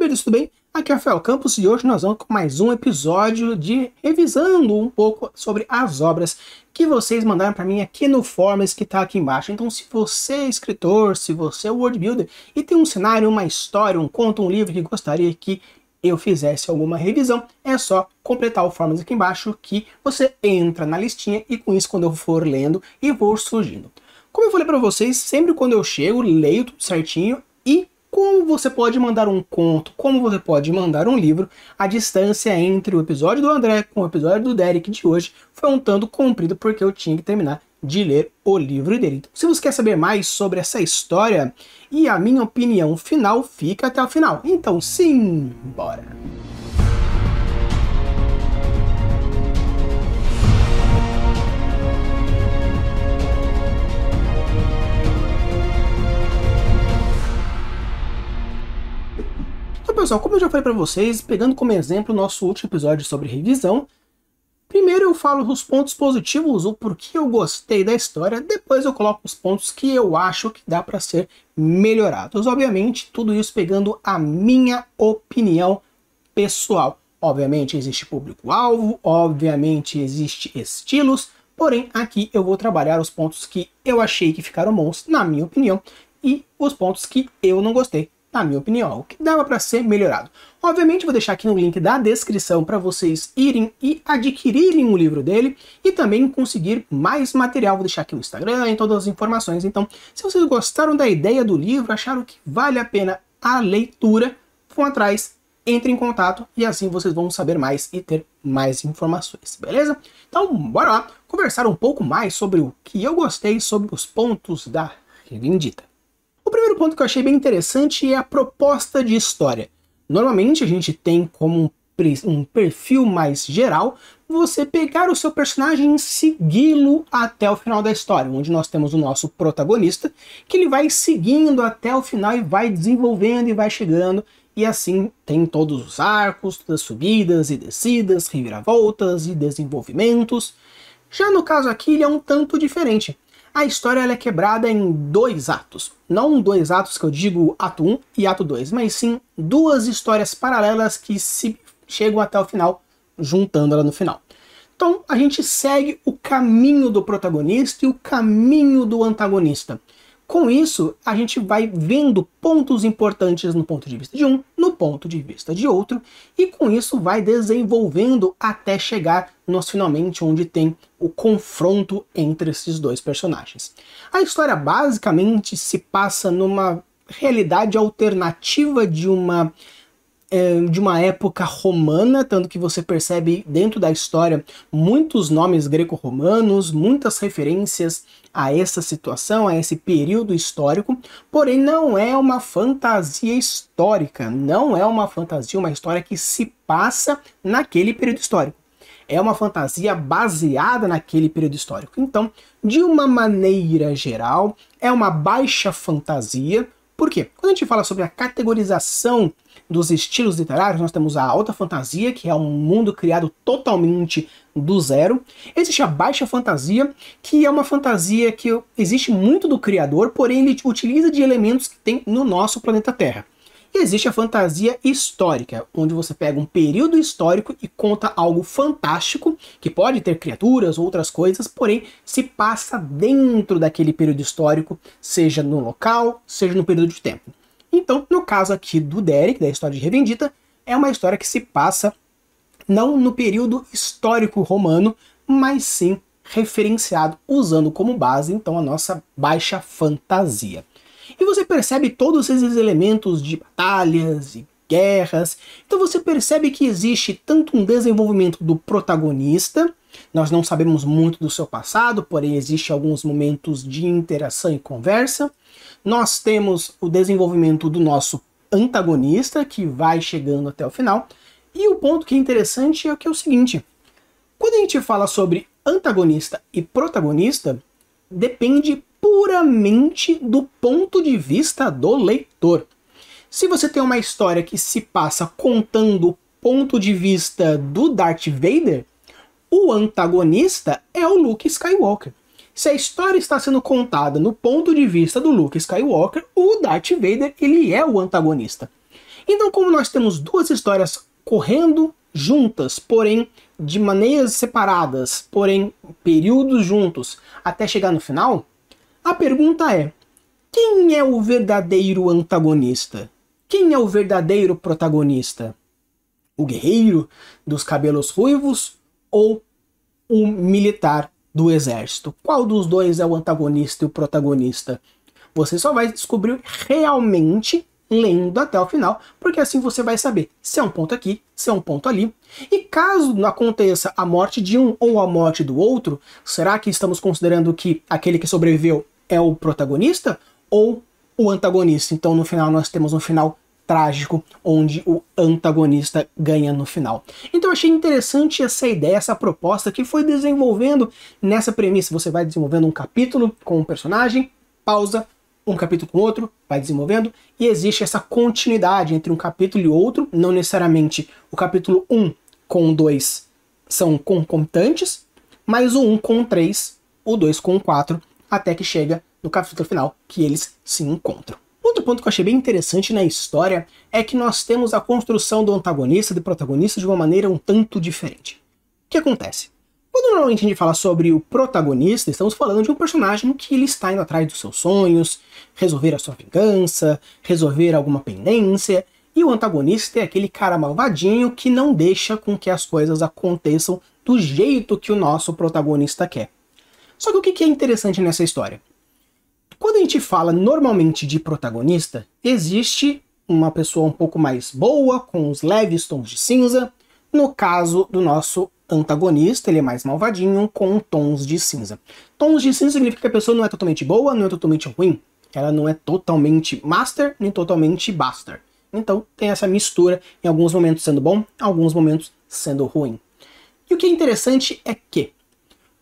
Beleza, tudo bem? Aqui é o Rafael Campos e hoje nós vamos com mais um episódio de revisando um pouco sobre as obras que vocês mandaram para mim aqui no Forms que está aqui embaixo. Então, se você é escritor, se você é world builder e tem um cenário, uma história, um conto, um livro que gostaria que eu fizesse alguma revisão, é só completar o Forms aqui embaixo que você entra na listinha e com isso quando eu for lendo e vou surgindo. Como eu falei para vocês, sempre quando eu chego, leio tudo certinho como você pode mandar um conto, como você pode mandar um livro, a distância entre o episódio do André com o episódio do Derek de hoje foi um tanto comprido porque eu tinha que terminar de ler o livro dele. Então, se você quer saber mais sobre essa história e a minha opinião final, fica até o final. Então, sim, bora! Então, pessoal, como eu já falei para vocês, pegando como exemplo o nosso último episódio sobre revisão, primeiro eu falo os pontos positivos, o porquê eu gostei da história, depois eu coloco os pontos que eu acho que dá para ser melhorados. Obviamente, tudo isso pegando a minha opinião pessoal. Obviamente existe público-alvo, obviamente existe estilos, porém aqui eu vou trabalhar os pontos que eu achei que ficaram bons, na minha opinião, e os pontos que eu não gostei, na minha opinião, o que dava para ser melhorado. Obviamente vou deixar aqui no link da descrição para vocês irem e adquirirem o livro dele e também conseguir mais material, vou deixar aqui no Instagram e todas as informações. Então, se vocês gostaram da ideia do livro, acharam que vale a pena a leitura, vão atrás, entrem em contato e assim vocês vão saber mais e ter mais informações, beleza? Então, bora lá conversar um pouco mais sobre o que eu gostei sobre os pontos da Revindita. O primeiro ponto que eu achei bem interessante é a proposta de história. Normalmente a gente tem como um perfil mais geral, você pegar o seu personagem e segui-lo até o final da história, onde nós temos o nosso protagonista, que ele vai seguindo até o final e vai desenvolvendo e vai chegando, e assim tem todos os arcos, todas as subidas e descidas, reviravoltas e desenvolvimentos. Já no caso aqui, ele é um tanto diferente a história é quebrada em dois atos. Não dois atos que eu digo ato 1 e ato 2, mas sim duas histórias paralelas que se chegam até o final, juntando ela no final. Então a gente segue o caminho do protagonista e o caminho do antagonista. Com isso, a gente vai vendo pontos importantes no ponto de vista de um, no ponto de vista de outro, e com isso vai desenvolvendo até chegar nós finalmente onde tem o confronto entre esses dois personagens. A história basicamente se passa numa realidade alternativa de uma é, de uma época romana, tanto que você percebe dentro da história muitos nomes greco-romanos, muitas referências a essa situação, a esse período histórico, porém não é uma fantasia histórica, não é uma fantasia, uma história que se passa naquele período histórico. É uma fantasia baseada naquele período histórico. Então, de uma maneira geral, é uma baixa fantasia, por quê? Quando a gente fala sobre a categorização dos estilos literários, nós temos a alta fantasia, que é um mundo criado totalmente do zero. Existe a baixa fantasia, que é uma fantasia que existe muito do criador, porém ele utiliza de elementos que tem no nosso planeta Terra. E existe a fantasia histórica, onde você pega um período histórico e conta algo fantástico, que pode ter criaturas, outras coisas, porém se passa dentro daquele período histórico, seja no local, seja no período de tempo. Então, no caso aqui do Derek, da história de Revendita, é uma história que se passa não no período histórico romano, mas sim referenciado usando como base então a nossa baixa fantasia. E você percebe todos esses elementos de batalhas e guerras. Então você percebe que existe tanto um desenvolvimento do protagonista, nós não sabemos muito do seu passado, porém existe alguns momentos de interação e conversa. Nós temos o desenvolvimento do nosso antagonista, que vai chegando até o final. E o ponto que é interessante é que é o seguinte: quando a gente fala sobre antagonista e protagonista, depende puramente do ponto de vista do leitor. Se você tem uma história que se passa contando o ponto de vista do Darth Vader, o antagonista é o Luke Skywalker. Se a história está sendo contada no ponto de vista do Luke Skywalker, o Darth Vader ele é o antagonista. Então, como nós temos duas histórias correndo juntas, porém de maneiras separadas, porém períodos juntos, até chegar no final, a pergunta é: quem é o verdadeiro antagonista? Quem é o verdadeiro protagonista? O guerreiro dos cabelos ruivos ou o militar do exército? Qual dos dois é o antagonista e o protagonista? Você só vai descobrir realmente lendo até o final, porque assim você vai saber se é um ponto aqui, se é um ponto ali. E caso aconteça a morte de um ou a morte do outro, será que estamos considerando que aquele que sobreviveu é o protagonista ou o antagonista? Então no final nós temos um final trágico, onde o antagonista ganha no final. Então achei interessante essa ideia, essa proposta que foi desenvolvendo nessa premissa. Você vai desenvolvendo um capítulo com um personagem, pausa, um capítulo com outro, vai desenvolvendo, e existe essa continuidade entre um capítulo e outro, não necessariamente o capítulo 1 com o 2 são concomitantes, mas o 1 com o 3, o 2 com o 4, até que chega no capítulo final que eles se encontram. Outro ponto que eu achei bem interessante na história é que nós temos a construção do antagonista e do protagonista de uma maneira um tanto diferente. O que acontece? Quando normalmente a gente fala sobre o protagonista, estamos falando de um personagem que ele está indo atrás dos seus sonhos, resolver a sua vingança, resolver alguma pendência, e o antagonista é aquele cara malvadinho que não deixa com que as coisas aconteçam do jeito que o nosso protagonista quer. Só que o que é interessante nessa história? Quando a gente fala normalmente de protagonista, existe uma pessoa um pouco mais boa, com os leves tons de cinza, no caso do nosso antagonista, ele é mais malvadinho, com tons de cinza. Tons de cinza significa que a pessoa não é totalmente boa, não é totalmente ruim, ela não é totalmente master, nem totalmente bastard. Então tem essa mistura, em alguns momentos sendo bom, em alguns momentos sendo ruim. E o que é interessante é que,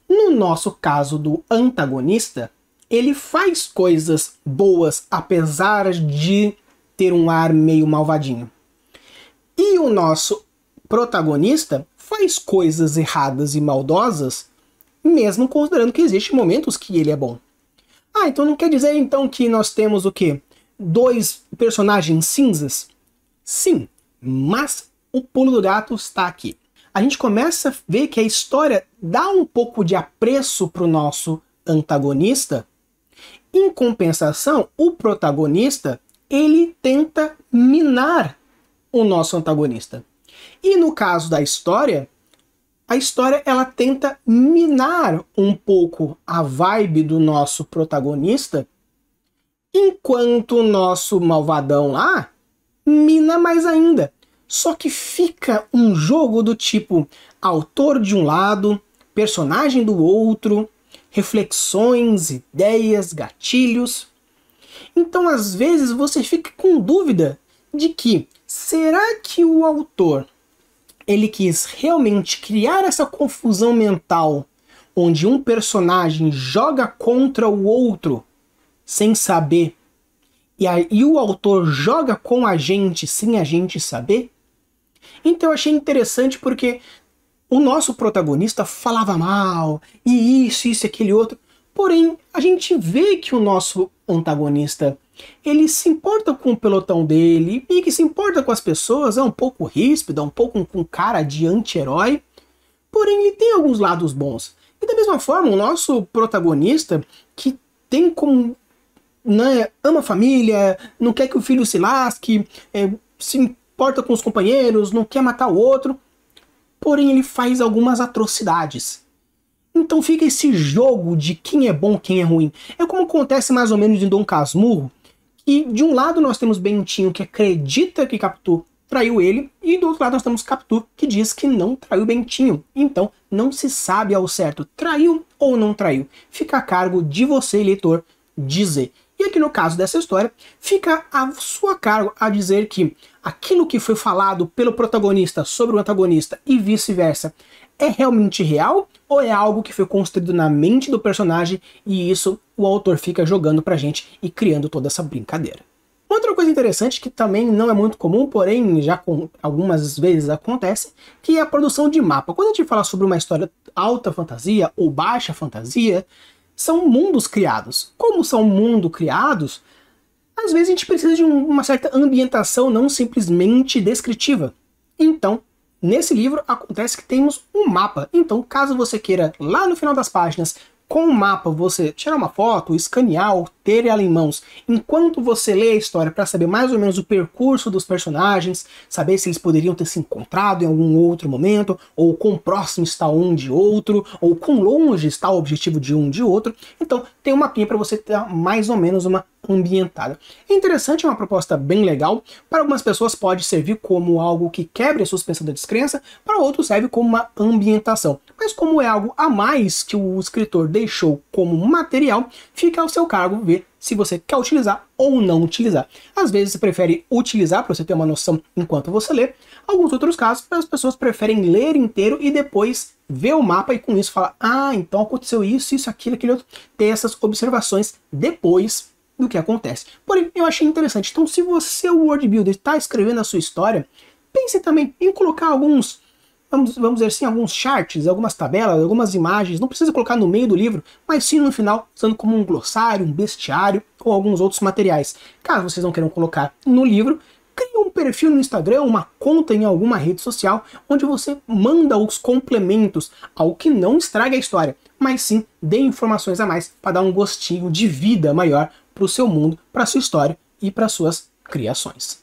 no nosso caso do antagonista, ele faz coisas boas, apesar de ter um ar meio malvadinho. E o nosso protagonista, faz coisas erradas e maldosas, mesmo considerando que existem momentos que ele é bom. Ah, então não quer dizer então que nós temos o quê? Dois personagens cinzas? Sim, mas o pulo do gato está aqui. A gente começa a ver que a história dá um pouco de apreço para o nosso antagonista. Em compensação, o protagonista ele tenta minar o nosso antagonista. E no caso da história, a história ela tenta minar um pouco a vibe do nosso protagonista, enquanto o nosso malvadão lá mina mais ainda. Só que fica um jogo do tipo autor de um lado, personagem do outro, reflexões, ideias, gatilhos. Então, às vezes, você fica com dúvida de que será que o autor ele quis realmente criar essa confusão mental onde um personagem joga contra o outro sem saber e, a, e o autor joga com a gente sem a gente saber? Então eu achei interessante porque o nosso protagonista falava mal, e isso, isso, aquele outro. Porém, a gente vê que o nosso antagonista ele se importa com o pelotão dele e que se importa com as pessoas, é um pouco ríspido, é um pouco com cara de anti-herói, porém ele tem alguns lados bons. E da mesma forma, o nosso protagonista, que tem como. Né, ama a família, não quer que o filho se lasque, é, se importa com os companheiros, não quer matar o outro, porém ele faz algumas atrocidades. Então fica esse jogo de quem é bom, quem é ruim. É como acontece mais ou menos em Dom Casmurro, que de um lado nós temos Bentinho que acredita que Capitu traiu ele, e do outro lado nós temos Capitu que diz que não traiu Bentinho. Então não se sabe ao certo, traiu ou não traiu. Fica a cargo de você, leitor, dizer. E aqui no caso dessa história, fica a sua cargo a dizer que aquilo que foi falado pelo protagonista sobre o antagonista e vice-versa é realmente real ou é algo que foi construído na mente do personagem e isso o autor fica jogando pra gente e criando toda essa brincadeira. Outra coisa interessante que também não é muito comum, porém já algumas vezes acontece, que é a produção de mapa. Quando a gente fala sobre uma história alta fantasia ou baixa fantasia, são mundos criados. Como são mundos criados, às vezes a gente precisa de uma certa ambientação não simplesmente descritiva. Então, Nesse livro acontece que temos um mapa, então caso você queira lá no final das páginas com o mapa você tirar uma foto, escanear ou ter ela em mãos, enquanto você lê a história para saber mais ou menos o percurso dos personagens, saber se eles poderiam ter se encontrado em algum outro momento, ou quão próximo está um de outro, ou quão longe está o objetivo de um de outro. Então, tem um mapinha para você ter mais ou menos uma ambientada. É interessante, é uma proposta bem legal. Para algumas pessoas pode servir como algo que quebre a suspensão da descrença, para outros serve como uma ambientação. Mas como é algo a mais que o escritor deixou como material, fica ao seu cargo ver se você quer utilizar ou não utilizar. Às vezes você prefere utilizar para você ter uma noção enquanto você lê. Alguns outros casos, as pessoas preferem ler inteiro e depois ver o mapa e com isso falar: "Ah, então aconteceu isso, isso, aquilo, aquele outro". Ter essas observações depois do que acontece. Porém, eu achei interessante. Então, se você, é o world builder, está escrevendo a sua história, pense também em colocar alguns, vamos, vamos dizer assim, alguns charts, algumas tabelas, algumas imagens. Não precisa colocar no meio do livro, mas sim no final, usando como um glossário, um bestiário ou alguns outros materiais. Caso vocês não queiram colocar no livro, crie um perfil no Instagram, uma conta em alguma rede social, onde você manda os complementos, ao que não estraga a história, mas sim dê informações a mais para dar um gostinho de vida maior para o seu mundo, para a sua história e para suas criações.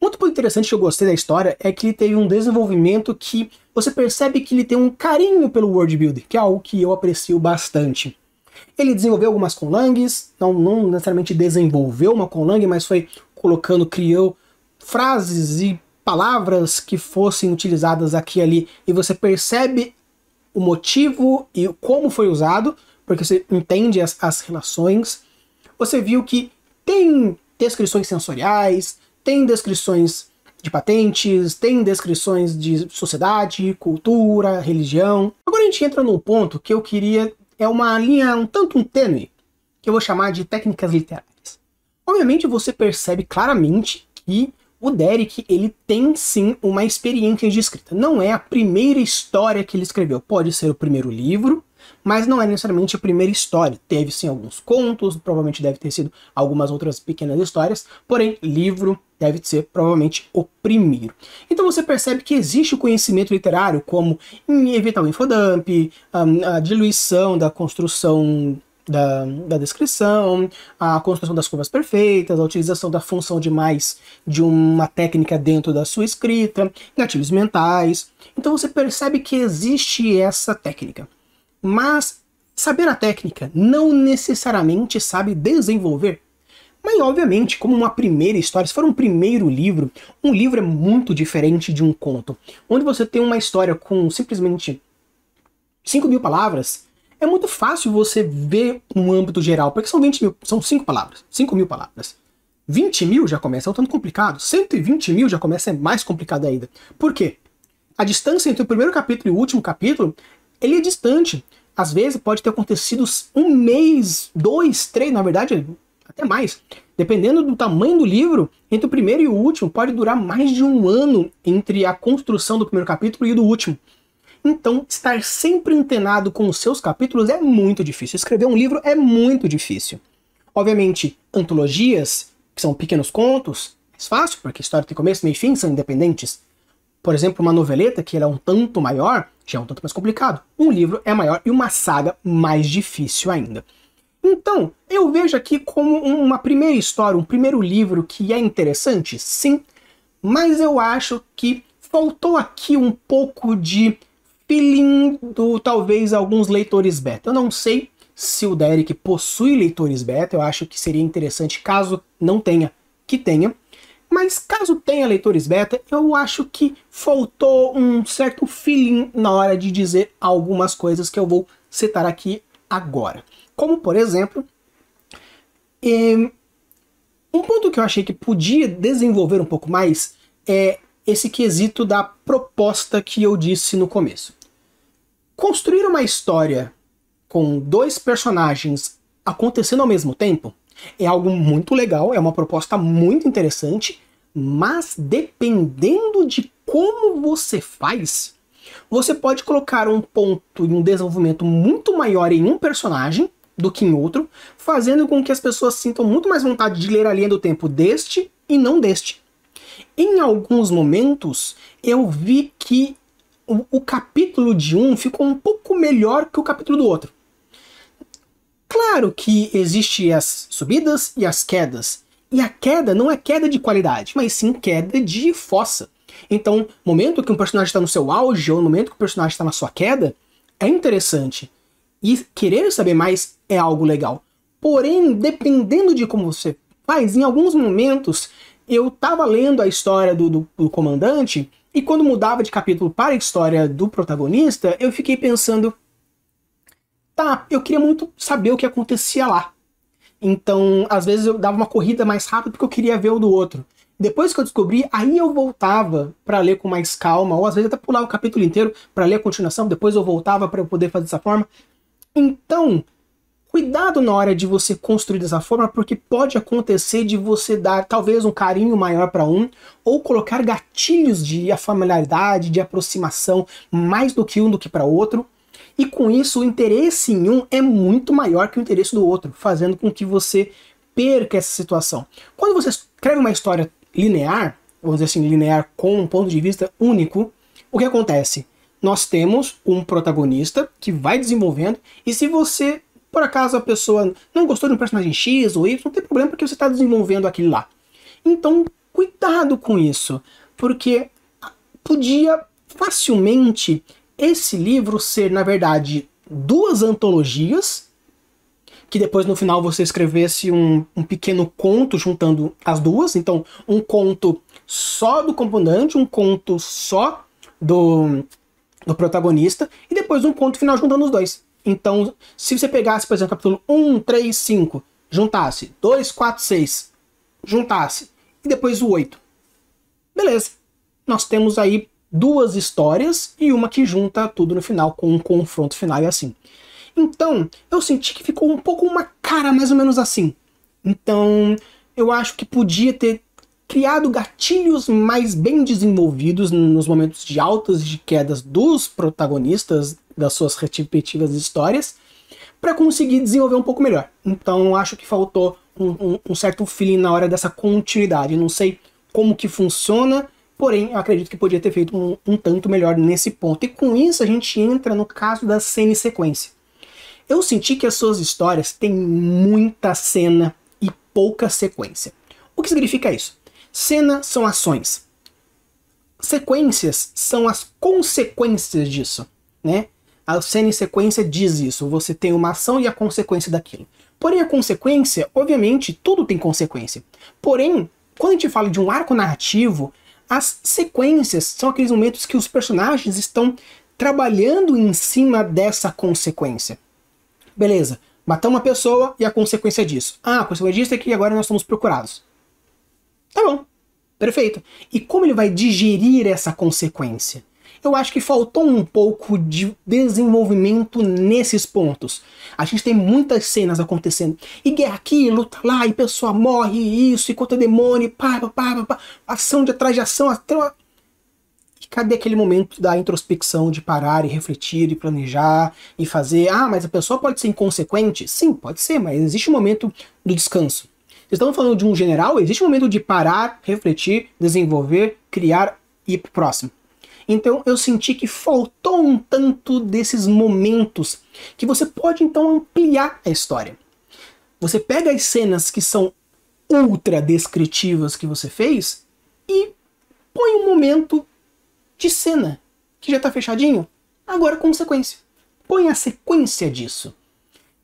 Outro ponto interessante que eu gostei da história é que ele teve um desenvolvimento que você percebe que ele tem um carinho pelo world building, que é algo que eu aprecio bastante. Ele desenvolveu algumas conlangs, não, não necessariamente desenvolveu uma conlang, mas foi colocando, criou frases e palavras que fossem utilizadas aqui e ali, e você percebe o motivo e como foi usado, porque você entende as, as relações você viu que tem descrições sensoriais, tem descrições de patentes, tem descrições de sociedade, cultura, religião. Agora a gente entra num ponto que eu queria. É uma linha um tanto um tênue, que eu vou chamar de técnicas literárias. Obviamente você percebe claramente que o Derek ele tem sim uma experiência de escrita. Não é a primeira história que ele escreveu. Pode ser o primeiro livro, mas não é necessariamente a primeira história. Teve sim alguns contos, provavelmente deve ter sido algumas outras pequenas histórias, porém, livro deve ser provavelmente o primeiro. Então você percebe que existe o conhecimento literário como evitar o infodump, hum, a diluição da construção da, da, descrição, a construção das curvas perfeitas, a utilização da função de mais de uma técnica dentro da sua escrita, gatilhos mentais. Então você percebe que existe essa técnica. Mas saber a técnica não necessariamente sabe desenvolver. Mas, obviamente, como uma primeira história, se for um primeiro livro, um livro é muito diferente de um conto. Onde você tem uma história com simplesmente 5 mil palavras, é muito fácil você ver no âmbito geral, porque são 20 mil, são 5 palavras, 5 mil palavras. 20 mil já começa é um tanto complicado, 120 mil já começa é mais complicado ainda. Por quê? A distância entre o primeiro capítulo e o último capítulo ele é distante. Às vezes pode ter acontecido um mês, dois, três, na verdade, até mais. Dependendo do tamanho do livro, entre o primeiro e o último, pode durar mais de um ano entre a construção do primeiro capítulo e do último. Então, estar sempre antenado com os seus capítulos é muito difícil. Escrever um livro é muito difícil. Obviamente, antologias, que são pequenos contos, é fácil, porque a história tem começo, meio e fim, são independentes. Por exemplo, uma noveleta, que ela é um tanto maior, já é um tanto mais complicado. Um livro é maior e uma saga mais difícil ainda. Então, eu vejo aqui como uma primeira história, um primeiro livro que é interessante, sim, mas eu acho que faltou aqui um pouco de feeling do talvez alguns leitores beta. Eu não sei se o Derek possui leitores beta, eu acho que seria interessante caso não tenha, que tenha. Mas caso tenha leitores beta, eu acho que faltou um certo feeling na hora de dizer algumas coisas que eu vou citar aqui agora. Como, por exemplo, um ponto que eu achei que podia desenvolver um pouco mais é esse quesito da proposta que eu disse no começo. Construir uma história com dois personagens acontecendo ao mesmo tempo é algo muito legal, é uma proposta muito interessante, mas dependendo de como você faz, você pode colocar um ponto e um desenvolvimento muito maior em um personagem do que em outro, fazendo com que as pessoas sintam muito mais vontade de ler a linha do tempo deste e não deste. Em alguns momentos, eu vi que o, o capítulo de um ficou um pouco melhor que o capítulo do outro. Claro que existem as subidas e as quedas. E a queda não é queda de qualidade, mas sim queda de fossa. Então, no momento que um personagem está no seu auge ou no momento que o personagem está na sua queda, é interessante. E querer saber mais é algo legal. Porém, dependendo de como você faz, em alguns momentos eu estava lendo a história do, do, do comandante e quando mudava de capítulo para a história do protagonista, eu fiquei pensando: Tá, eu queria muito saber o que acontecia lá. Então, às vezes eu dava uma corrida mais rápida porque eu queria ver o do outro. Depois que eu descobri, aí eu voltava para ler com mais calma, ou às vezes até pular o capítulo inteiro para ler a continuação, depois eu voltava para eu poder fazer dessa forma. Então, cuidado na hora de você construir dessa forma, porque pode acontecer de você dar talvez um carinho maior para um, ou colocar gatilhos de familiaridade, de aproximação, mais do que um do que para outro. E com isso, o interesse em um é muito maior que o interesse do outro, fazendo com que você perca essa situação. Quando você escreve uma história linear, vamos dizer assim, linear com um ponto de vista único, o que acontece? Nós temos um protagonista que vai desenvolvendo, e se você, por acaso, a pessoa não gostou de um personagem X ou Y, não tem problema porque você está desenvolvendo aquele lá. Então, cuidado com isso, porque podia facilmente esse livro ser, na verdade, duas antologias, que depois no final você escrevesse um, um pequeno conto juntando as duas. Então, um conto só do componente, um conto só do, do protagonista, e depois um conto final juntando os dois. Então, se você pegasse, por exemplo, capítulo 1, 3, 5, juntasse 2, 4, 6, juntasse, e depois o 8. Beleza. Nós temos aí duas histórias e uma que junta tudo no final com um confronto final e assim. Então, eu senti que ficou um pouco uma cara mais ou menos assim. Então, eu acho que podia ter criado gatilhos mais bem desenvolvidos nos momentos de altas e de quedas dos protagonistas das suas respectivas histórias para conseguir desenvolver um pouco melhor. Então, acho que faltou um, um, um certo feeling na hora dessa continuidade. Não sei como que funciona Porém, eu acredito que podia ter feito um, um, tanto melhor nesse ponto. E com isso a gente entra no caso da cena e sequência. Eu senti que as suas histórias têm muita cena e pouca sequência. O que significa isso? Cena são ações. Sequências são as consequências disso, né? A cena e sequência diz isso. Você tem uma ação e a consequência daquilo. Porém, a consequência, obviamente, tudo tem consequência. Porém, quando a gente fala de um arco narrativo, as sequências são aqueles momentos que os personagens estão trabalhando em cima dessa consequência. Beleza, matamos uma pessoa e a consequência é disso. Ah, a consequência disso é que agora nós somos procurados. Tá bom, perfeito. E como ele vai digerir essa consequência? eu acho que faltou um pouco de desenvolvimento nesses pontos. A gente tem muitas cenas acontecendo. E guerra aqui, luta lá, e pessoa morre, e isso, e contra demônio, e pá, pá, pá, pá, ação de atrás de ação, até uma... E cadê aquele momento da introspecção, de parar e refletir e planejar e fazer? Ah, mas a pessoa pode ser inconsequente? Sim, pode ser, mas existe um momento do descanso. Vocês estão falando de um general, existe um momento de parar, refletir, desenvolver, criar e ir pro próximo. Então eu senti que faltou um tanto desses momentos que você pode então ampliar a história. Você pega as cenas que são ultra descritivas que você fez e põe um momento de cena que já está fechadinho, agora consequência. Põe a sequência disso.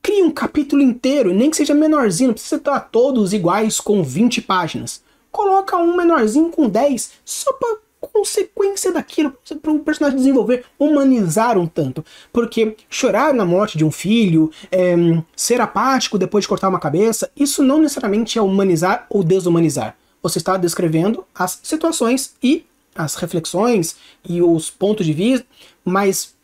Cria um capítulo inteiro, nem que seja menorzinho, não precisa estar todos iguais com 20 páginas. Coloca um menorzinho com 10, só para consequência daquilo para o personagem desenvolver, humanizar um tanto. Porque chorar na morte de um filho, é, ser apático depois de cortar uma cabeça, isso não necessariamente é humanizar ou desumanizar. Você está descrevendo as situações e as reflexões e os pontos de vista, mas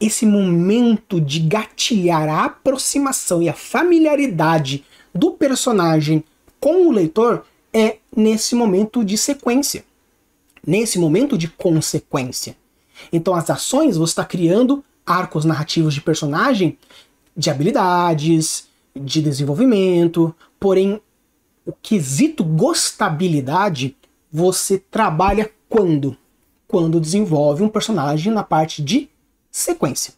esse momento de gatilhar a aproximação e a familiaridade do personagem com o leitor é nesse momento de sequência nesse momento de consequência. Então, as ações, você está criando arcos narrativos de personagem, de habilidades, de desenvolvimento, porém, o quesito gostabilidade você trabalha quando? Quando desenvolve um personagem na parte de sequência.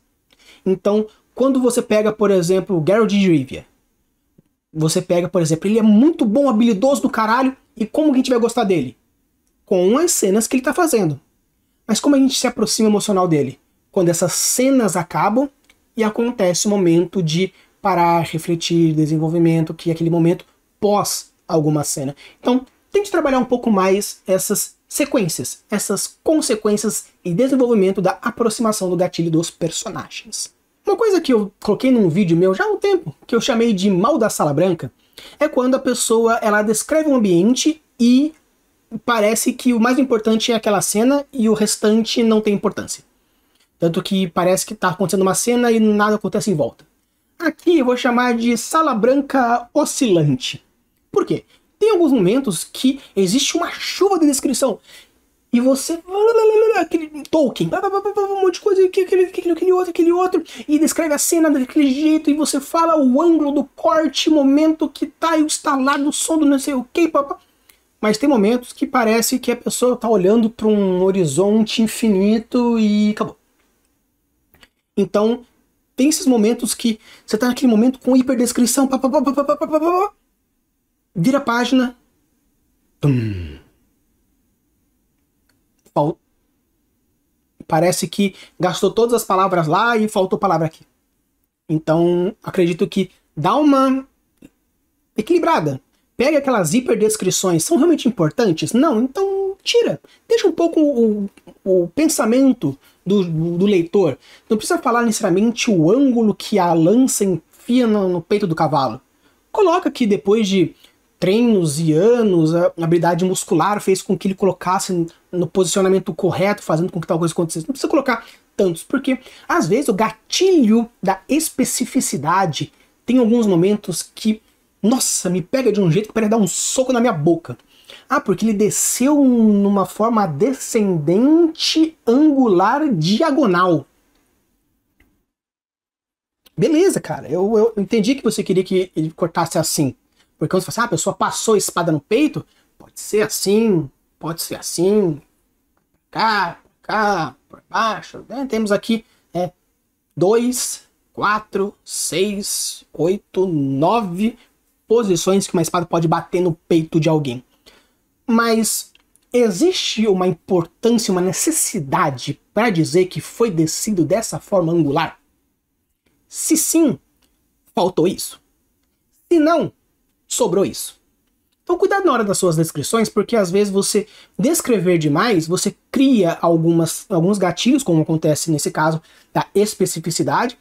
Então, quando você pega, por exemplo, o Geralt de Rivia, você pega, por exemplo, ele é muito bom, habilidoso do caralho, e como que a gente vai gostar dele? com as cenas que ele está fazendo. Mas como a gente se aproxima emocional dele? Quando essas cenas acabam e acontece o momento de parar, refletir, desenvolvimento, que é aquele momento pós alguma cena. Então, tente trabalhar um pouco mais essas sequências, essas consequências e desenvolvimento da aproximação do gatilho dos personagens. Uma coisa que eu coloquei num vídeo meu já há um tempo, que eu chamei de mal da sala branca, é quando a pessoa ela descreve um ambiente e parece que o mais importante é aquela cena e o restante não tem importância. Tanto que parece que tá acontecendo uma cena e nada acontece em volta. Aqui eu vou chamar de sala branca oscilante. Por quê? Tem alguns momentos que existe uma chuva de descrição e você. Aquele Tolkien, um monte de coisa, aquele, aquele, aquele outro, aquele outro, e descreve a cena daquele jeito, e você fala o ângulo do corte, momento que tá, e o estalado, do som do não sei o que, Papapá mas tem momentos que parece que a pessoa está olhando para um horizonte infinito e acabou. Então, tem esses momentos que você está naquele momento com hiperdescrição, pá, pá, pá, pá, pá, pá, pá, pá, vira a página. Tum. Parece que gastou todas as palavras lá e faltou palavra aqui. Então, acredito que dá uma equilibrada pega aquelas hiperdescrições, são realmente importantes? Não, então tira. Deixa um pouco o, o pensamento do, do, leitor. Não precisa falar necessariamente o ângulo que a lança enfia no, no peito do cavalo. Coloca que depois de treinos e anos, a habilidade muscular fez com que ele colocasse no posicionamento correto, fazendo com que tal coisa acontecesse. Não precisa colocar tantos, porque às vezes o gatilho da especificidade tem alguns momentos que nossa, me pega de um jeito que parece dar um soco na minha boca. Ah, porque ele desceu numa forma descendente, angular, diagonal. Beleza, cara, eu, eu entendi que você queria que ele cortasse assim. Porque quando você fala assim, ah, a pessoa passou a espada no peito, pode ser assim, pode ser assim, cá, cá, por baixo. Né? Temos aqui 2, 4, 6, 8, 9 posições que uma espada pode bater no peito de alguém. Mas existe uma importância, uma necessidade para dizer que foi descido dessa forma angular? Se sim, faltou isso. Se não, sobrou isso. Então cuidado na hora das suas descrições, porque às vezes você descrever demais, você cria algumas, alguns gatilhos, como acontece nesse caso da especificidade,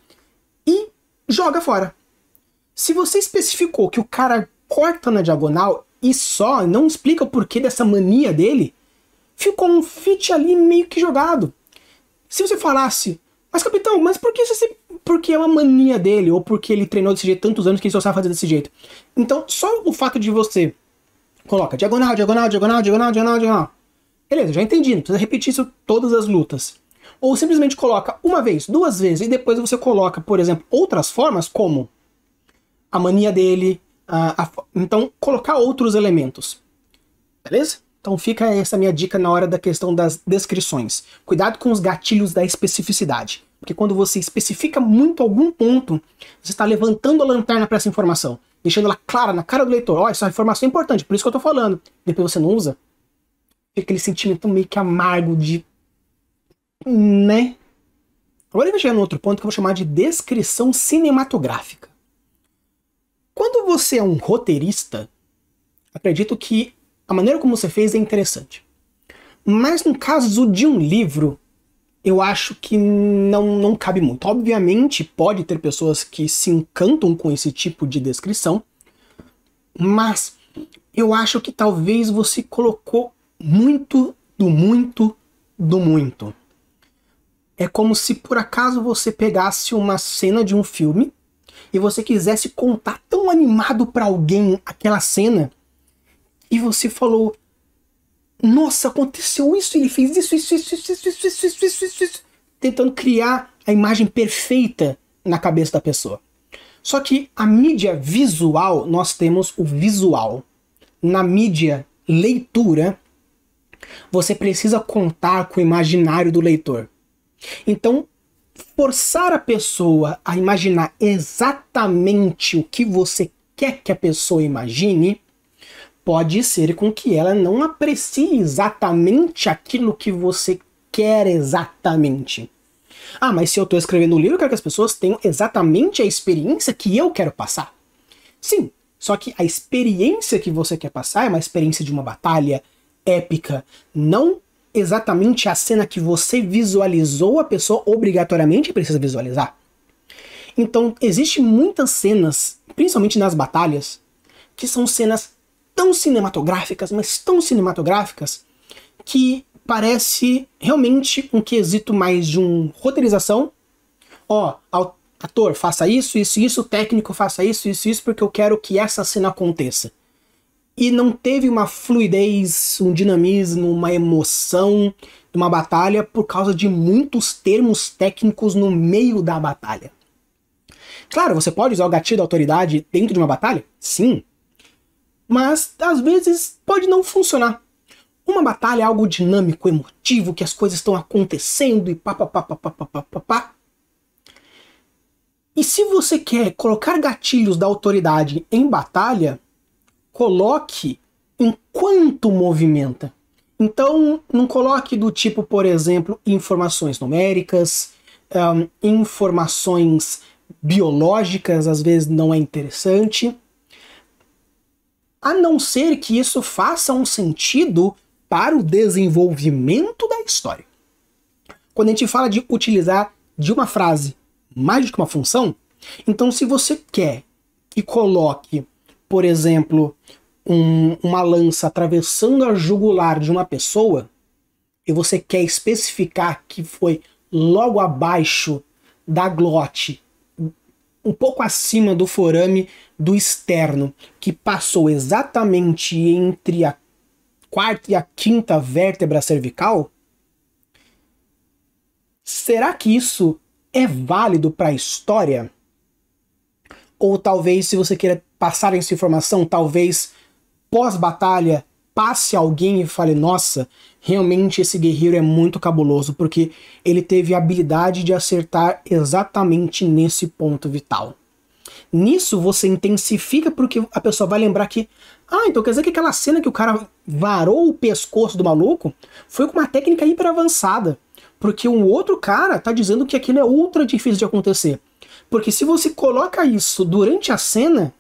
e joga fora. Se você especificou que o cara corta na diagonal e só, não explica o porquê dessa mania dele, ficou um fit ali meio que jogado. Se você falasse, mas capitão, mas por que você porque é uma mania dele, ou porque ele treinou desse jeito tantos anos que ele só sabe fazer desse jeito. Então, só o fato de você coloca diagonal, diagonal, diagonal, diagonal, diagonal, diagonal. Beleza, já entendi, não precisa repetir isso todas as lutas. Ou simplesmente coloca uma vez, duas vezes, e depois você coloca, por exemplo, outras formas, como a mania dele. A, a, então, colocar outros elementos. Beleza? Então fica essa minha dica na hora da questão das descrições. Cuidado com os gatilhos da especificidade. Porque quando você especifica muito algum ponto, você está levantando a lanterna para essa informação, deixando ela clara na cara do leitor. Olha, essa informação é importante, por isso que eu estou falando. Depois você não usa. Fica aquele sentimento meio que amargo de. né? Agora eu vou chegar no outro ponto que eu vou chamar de descrição cinematográfica. Quando você é um roteirista, acredito que a maneira como você fez é interessante. Mas no caso de um livro, eu acho que não, não cabe muito. Obviamente, pode ter pessoas que se encantam com esse tipo de descrição, mas eu acho que talvez você colocou muito do muito do muito. É como se por acaso você pegasse uma cena de um filme e você quisesse contar tão animado para alguém aquela cena e você falou: Nossa, aconteceu isso, ele fez isso, isso, isso, isso, isso, isso, isso, isso, isso, isso, isso. tentando criar a imagem perfeita na cabeça da pessoa. Só que a mídia visual, nós temos o visual. Na mídia leitura, você precisa contar com o imaginário do leitor. Então, forçar a pessoa a imaginar exatamente o que você quer que a pessoa imagine, pode ser com que ela não aprecie exatamente aquilo que você quer exatamente. Ah, mas se eu estou escrevendo um livro, eu quero que as pessoas tenham exatamente a experiência que eu quero passar. Sim, só que a experiência que você quer passar é uma experiência de uma batalha épica, não exatamente a cena que você visualizou, a pessoa obrigatoriamente precisa visualizar. Então, existem muitas cenas, principalmente nas batalhas, que são cenas tão cinematográficas, mas tão cinematográficas, que parece realmente um quesito mais de um roteirização. Ó, ator, faça isso, isso, isso, técnico, faça isso, isso, isso, porque eu quero que essa cena aconteça e não teve uma fluidez, um dinamismo, uma emoção de uma batalha por causa de muitos termos técnicos no meio da batalha. Claro, você pode usar o gatilho da autoridade dentro de uma batalha? Sim. Mas às vezes pode não funcionar. Uma batalha é algo dinâmico, emotivo, que as coisas estão acontecendo e pá pá pá pá pá pá pá pá. E se você quer colocar gatilhos da autoridade em batalha, coloque enquanto movimenta. Então, não coloque do tipo, por exemplo, informações numéricas, um, informações biológicas, às vezes não é interessante. A não ser que isso faça um sentido para o desenvolvimento da história. Quando a gente fala de utilizar de uma frase mais do que uma função, então se você quer que coloque por exemplo, um, uma lança atravessando a jugular de uma pessoa e você quer especificar que foi logo abaixo da glote, um pouco acima do forame do externo, que passou exatamente entre a quarta e a quinta vértebra cervical? Será que isso é válido para a história? Ou talvez, se você queira passarem essa informação, talvez pós-batalha passe alguém e fale: nossa, realmente esse guerreiro é muito cabuloso, porque ele teve a habilidade de acertar exatamente nesse ponto vital. Nisso você intensifica porque a pessoa vai lembrar que, ah, então quer dizer que aquela cena que o cara varou o pescoço do maluco foi com uma técnica hiper avançada, porque um outro cara tá dizendo que aquilo é ultra difícil de acontecer. Porque se você coloca isso durante a cena,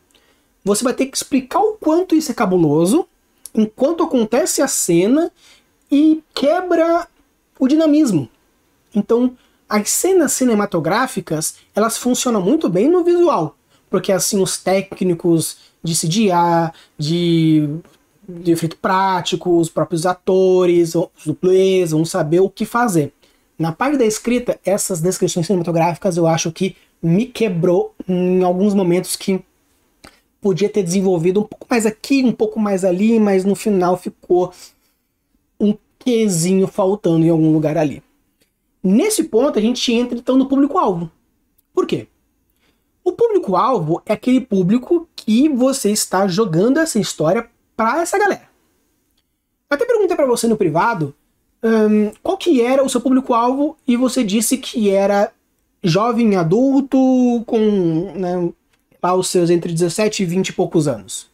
você vai ter que explicar o quanto isso é cabuloso, enquanto acontece a cena e quebra o dinamismo. Então, as cenas cinematográficas, elas funcionam muito bem no visual, porque é, assim os técnicos de CGI, de, de efeito prático, os próprios atores, os dublês vão saber o que fazer. Na parte da escrita, essas descrições cinematográficas eu acho que me quebrou em alguns momentos que podia ter desenvolvido um pouco mais aqui, um pouco mais ali, mas no final ficou um quezinho faltando em algum lugar ali. Nesse ponto a gente entra então no público-alvo. Por quê? O público-alvo é aquele público que você está jogando essa história para essa galera. Eu até perguntei para você no privado um, qual que era o seu público-alvo e você disse que era jovem adulto com né, os seus entre 17 e 20 e poucos anos.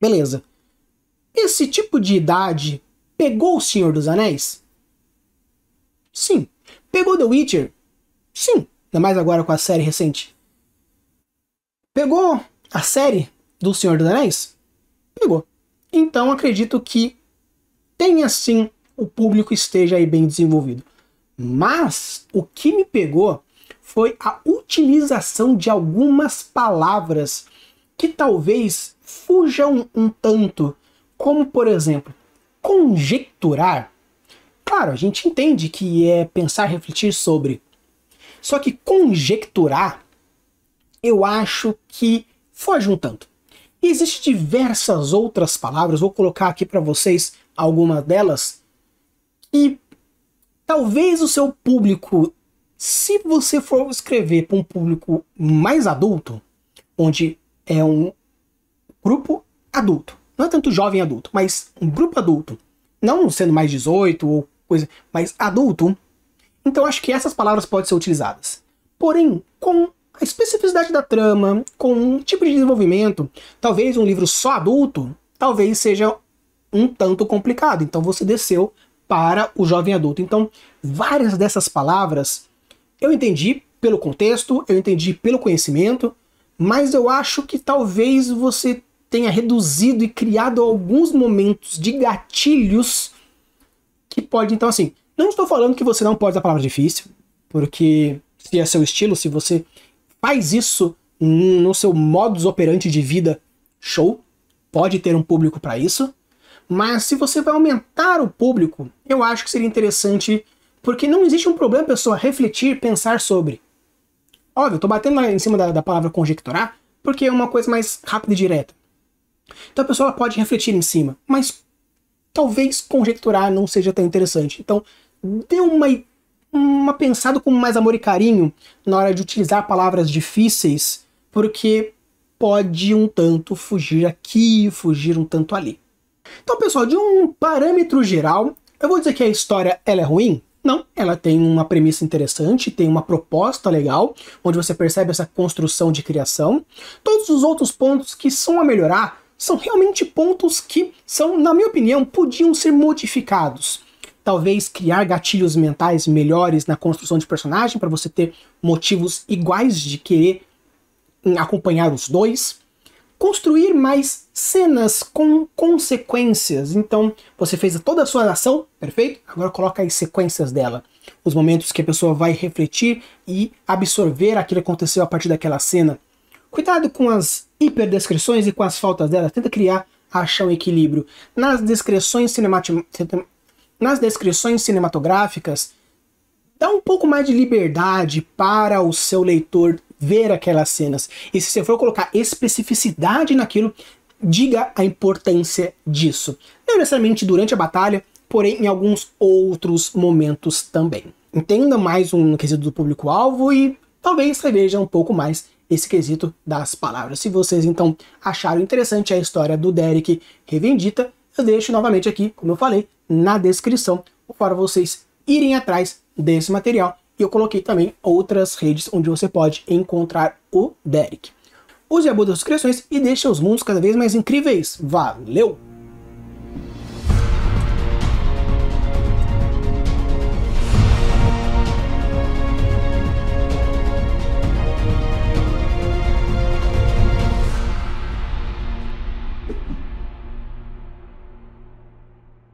Beleza. Esse tipo de idade pegou o Senhor dos Anéis? Sim. Pegou The Witcher? Sim. Ainda mais agora com a série recente. Pegou a série do Senhor dos Anéis? Pegou. Então acredito que tenha sim o público esteja aí bem desenvolvido. Mas o que me pegou foi a utilização de algumas palavras que talvez fujam um tanto, como por exemplo, conjecturar. Claro, a gente entende que é pensar, refletir sobre. Só que conjecturar, eu acho que foge um tanto. existem diversas outras palavras, vou colocar aqui para vocês algumas delas, e talvez o seu público se você for escrever para um público mais adulto, onde é um grupo adulto, não é tanto jovem adulto, mas um grupo adulto, não sendo mais 18 ou coisa, mas adulto, então acho que essas palavras podem ser utilizadas. Porém, com a especificidade da trama, com um tipo de desenvolvimento, talvez um livro só adulto, talvez seja um tanto complicado. Então você desceu para o jovem adulto. Então, várias dessas palavras eu entendi pelo contexto, eu entendi pelo conhecimento, mas eu acho que talvez você tenha reduzido e criado alguns momentos de gatilhos que pode, então assim, não estou falando que você não pode dar palavra difícil, porque se é seu estilo, se você faz isso no seu modus operandi de vida, show, pode ter um público para isso, mas se você vai aumentar o público, eu acho que seria interessante porque não existe um problema a pessoa refletir, pensar sobre. Óbvio, estou batendo em cima da, da, palavra conjecturar, porque é uma coisa mais rápida e direta. Então a pessoa pode refletir em cima, mas talvez conjecturar não seja tão interessante. Então, dê uma, uma pensada com mais amor e carinho na hora de utilizar palavras difíceis, porque pode um tanto fugir aqui, fugir um tanto ali. Então, pessoal, de um parâmetro geral, eu vou dizer que a história ela é ruim? Não, ela tem uma premissa interessante, tem uma proposta legal, onde você percebe essa construção de criação. Todos os outros pontos que são a melhorar são realmente pontos que são, na minha opinião, podiam ser modificados. Talvez criar gatilhos mentais melhores na construção de personagem para você ter motivos iguais de querer acompanhar os dois. Construir mais cenas com consequências. Então, você fez toda a sua ação, perfeito? Agora coloca as sequências dela. Os momentos que a pessoa vai refletir e absorver aquilo que aconteceu a partir daquela cena. Cuidado com as hiperdescrições e com as faltas dela. Tenta criar, achar um equilíbrio. Nas descrições, Nas descrições cinematográficas, dá um pouco mais de liberdade para o seu leitor ver aquelas cenas. E se você for colocar especificidade naquilo, diga a importância disso. Não necessariamente durante a batalha, porém em alguns outros momentos também. Entenda mais um quesito do público-alvo e talvez reveja um pouco mais esse quesito das palavras. Se vocês então acharam interessante a história do Derek Revendita, eu deixo novamente aqui, como eu falei, na descrição para vocês irem atrás desse material. E eu coloquei também outras redes onde você pode encontrar o Derek use a boa das suas criações e deixe os mundos cada vez mais incríveis. Valeu!